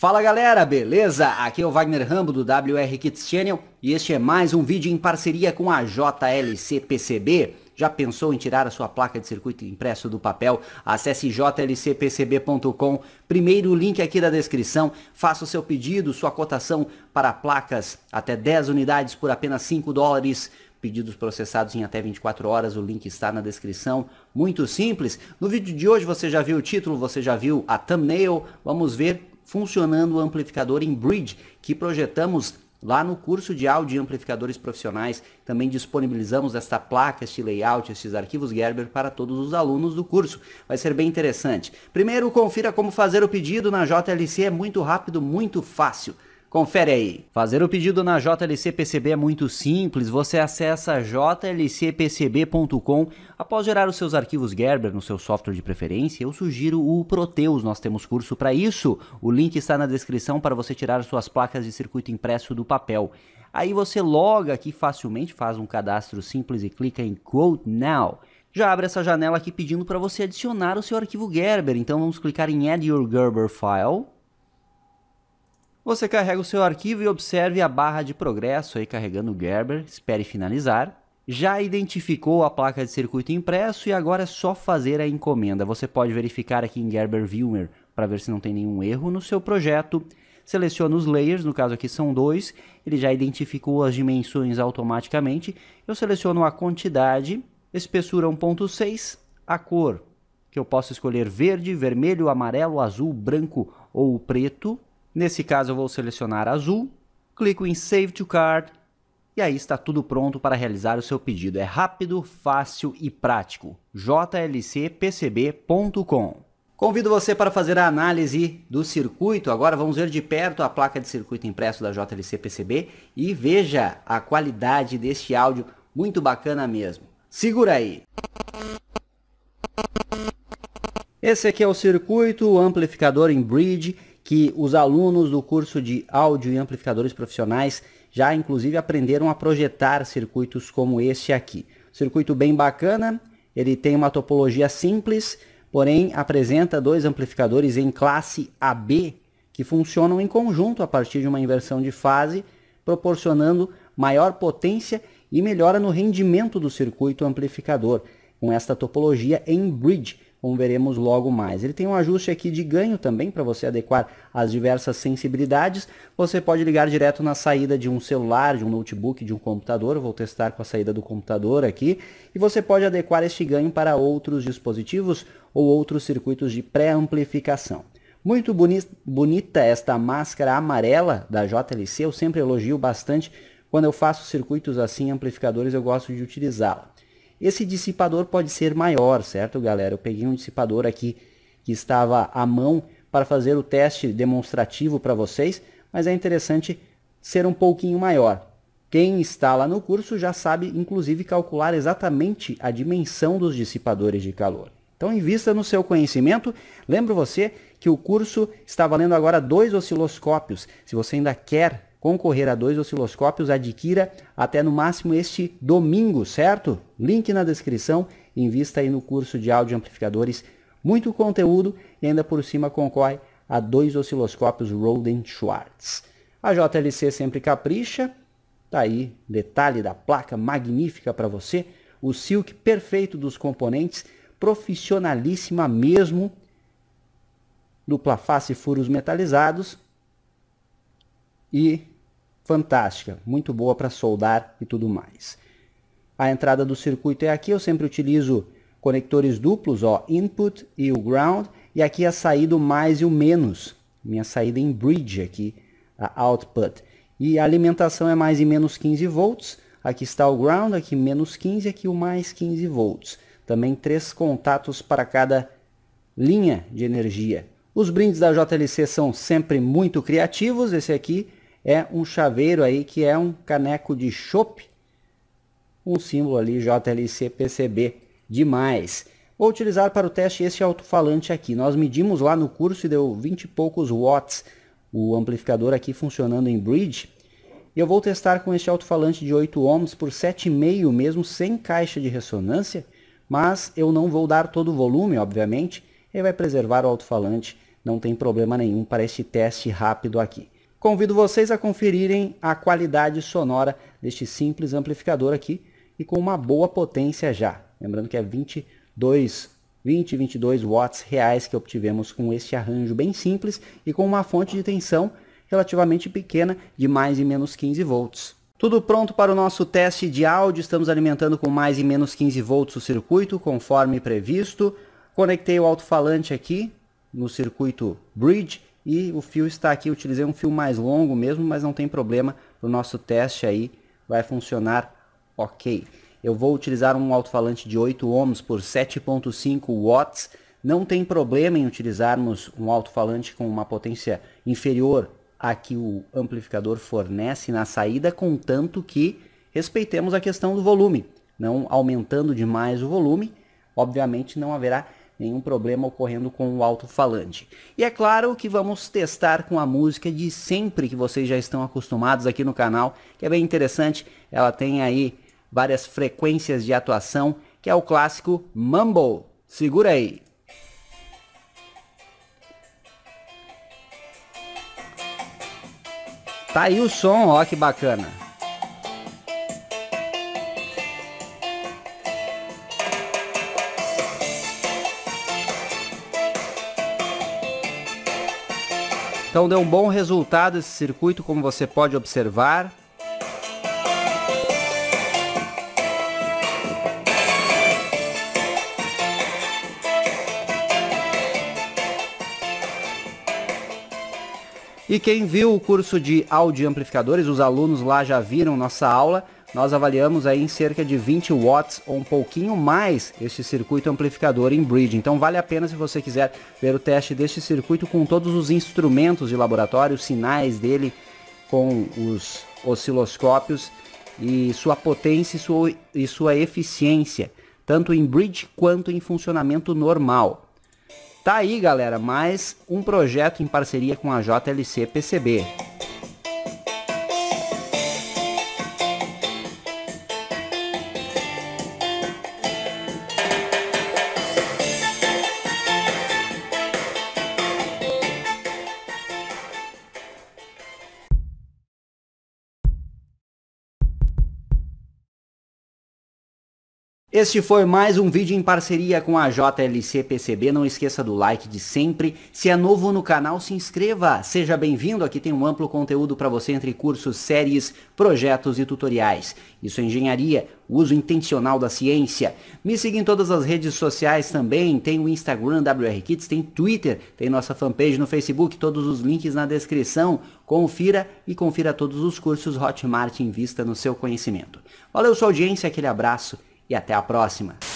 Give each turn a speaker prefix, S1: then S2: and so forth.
S1: Fala galera, beleza? Aqui é o Wagner Rambo do WR Kits Channel e este é mais um vídeo em parceria com a JLC PCB. Já pensou em tirar a sua placa de circuito impresso do papel? Acesse jlcpcb.com, primeiro link aqui da descrição, faça o seu pedido, sua cotação para placas até 10 unidades por apenas 5 dólares pedidos processados em até 24 horas, o link está na descrição, muito simples. No vídeo de hoje você já viu o título, você já viu a thumbnail, vamos ver funcionando o amplificador em bridge que projetamos Lá no curso de áudio e amplificadores profissionais, também disponibilizamos esta placa, este layout, estes arquivos Gerber para todos os alunos do curso. Vai ser bem interessante. Primeiro, confira como fazer o pedido na JLC, é muito rápido, muito fácil. Confere aí. Fazer o pedido na JLC PCB é muito simples. Você acessa jlcpcb.com após gerar os seus arquivos Gerber no seu software de preferência. Eu sugiro o Proteus, nós temos curso para isso. O link está na descrição para você tirar suas placas de circuito impresso do papel. Aí você loga aqui facilmente, faz um cadastro simples e clica em Quote Now. Já abre essa janela aqui pedindo para você adicionar o seu arquivo Gerber. Então vamos clicar em Add Your Gerber File você carrega o seu arquivo e observe a barra de progresso aí carregando o Gerber, espere finalizar. Já identificou a placa de circuito impresso e agora é só fazer a encomenda. Você pode verificar aqui em Gerber Viewer para ver se não tem nenhum erro no seu projeto. Seleciona os layers, no caso aqui são dois, ele já identificou as dimensões automaticamente. Eu seleciono a quantidade, espessura 1.6, a cor, que eu posso escolher verde, vermelho, amarelo, azul, branco ou preto Nesse caso eu vou selecionar azul, clico em Save to Card e aí está tudo pronto para realizar o seu pedido. É rápido, fácil e prático. jlcpcb.com Convido você para fazer a análise do circuito. Agora vamos ver de perto a placa de circuito impresso da jlcpcb e veja a qualidade deste áudio, muito bacana mesmo. Segura aí. Esse aqui é o circuito, o amplificador em bridge que os alunos do curso de áudio e amplificadores profissionais já inclusive aprenderam a projetar circuitos como este aqui. Circuito bem bacana, ele tem uma topologia simples, porém apresenta dois amplificadores em classe AB que funcionam em conjunto a partir de uma inversão de fase, proporcionando maior potência e melhora no rendimento do circuito amplificador com esta topologia em bridge, como veremos logo mais. Ele tem um ajuste aqui de ganho também para você adequar as diversas sensibilidades. Você pode ligar direto na saída de um celular, de um notebook, de um computador. vou testar com a saída do computador aqui. E você pode adequar este ganho para outros dispositivos ou outros circuitos de pré-amplificação. Muito boni bonita esta máscara amarela da JLC, eu sempre elogio bastante. Quando eu faço circuitos assim, amplificadores, eu gosto de utilizá-la. Esse dissipador pode ser maior, certo galera? Eu peguei um dissipador aqui que estava à mão para fazer o teste demonstrativo para vocês, mas é interessante ser um pouquinho maior. Quem está lá no curso já sabe, inclusive, calcular exatamente a dimensão dos dissipadores de calor. Então, invista no seu conhecimento. Lembro você que o curso está valendo agora dois osciloscópios. Se você ainda quer concorrer a dois osciloscópios, adquira até no máximo este domingo, certo? Link na descrição, invista aí no curso de áudio amplificadores, muito conteúdo e ainda por cima concorre a dois osciloscópios Roden Schwartz. A JLC sempre capricha, tá aí detalhe da placa magnífica para você, o silk perfeito dos componentes, profissionalíssima mesmo, dupla face furos metalizados e fantástica, muito boa para soldar e tudo mais. A entrada do circuito é aqui, eu sempre utilizo conectores duplos, ó, input e o ground, e aqui a saída o mais e o menos, minha saída em bridge aqui, a output. E a alimentação é mais e menos 15 volts, aqui está o ground, aqui menos 15, aqui o mais 15 volts. Também três contatos para cada linha de energia. Os brindes da JLC são sempre muito criativos, esse aqui é um chaveiro aí que é um caneco de chopp, um símbolo ali JLC PCB demais. Vou utilizar para o teste esse alto-falante aqui. Nós medimos lá no curso e deu 20 e poucos watts. O amplificador aqui funcionando em bridge. Eu vou testar com este alto-falante de 8 ohms por 7,5 mesmo, sem caixa de ressonância. Mas eu não vou dar todo o volume, obviamente. Ele vai preservar o alto-falante, não tem problema nenhum para este teste rápido aqui. Convido vocês a conferirem a qualidade sonora deste simples amplificador aqui e com uma boa potência já. Lembrando que é 22 20 22 watts reais que obtivemos com este arranjo bem simples e com uma fonte de tensão relativamente pequena de mais e menos 15 volts. Tudo pronto para o nosso teste de áudio, estamos alimentando com mais e menos 15 volts o circuito, conforme previsto. Conectei o alto-falante aqui no circuito bridge e o fio está aqui, utilizei um fio mais longo mesmo, mas não tem problema, o nosso teste aí vai funcionar ok. Eu vou utilizar um alto-falante de 8 ohms por 7.5 watts, não tem problema em utilizarmos um alto-falante com uma potência inferior à que o amplificador fornece na saída, contanto que respeitemos a questão do volume, não aumentando demais o volume, obviamente não haverá nenhum problema ocorrendo com o alto-falante. E é claro que vamos testar com a música de sempre que vocês já estão acostumados aqui no canal, que é bem interessante, ela tem aí várias frequências de atuação, que é o clássico Mumble. Segura aí! Tá aí o som, ó que bacana! Então deu um bom resultado esse circuito, como você pode observar. E quem viu o curso de áudio amplificadores, os alunos lá já viram nossa aula, nós avaliamos aí em cerca de 20 watts ou um pouquinho mais este circuito amplificador em bridge. Então vale a pena se você quiser ver o teste deste circuito com todos os instrumentos de laboratório, os sinais dele com os osciloscópios e sua potência e sua, e sua eficiência, tanto em bridge quanto em funcionamento normal. Tá aí, galera, mais um projeto em parceria com a JLC PCB. Este foi mais um vídeo em parceria com a JLC PCB. Não esqueça do like de sempre. Se é novo no canal, se inscreva. Seja bem-vindo. Aqui tem um amplo conteúdo para você entre cursos, séries, projetos e tutoriais. Isso é engenharia, uso intencional da ciência. Me siga em todas as redes sociais também. Tem o Instagram WRKits, tem Twitter, tem nossa fanpage no Facebook. Todos os links na descrição. Confira e confira todos os cursos Hotmart em vista no seu conhecimento. Valeu sua audiência, aquele abraço e até a próxima.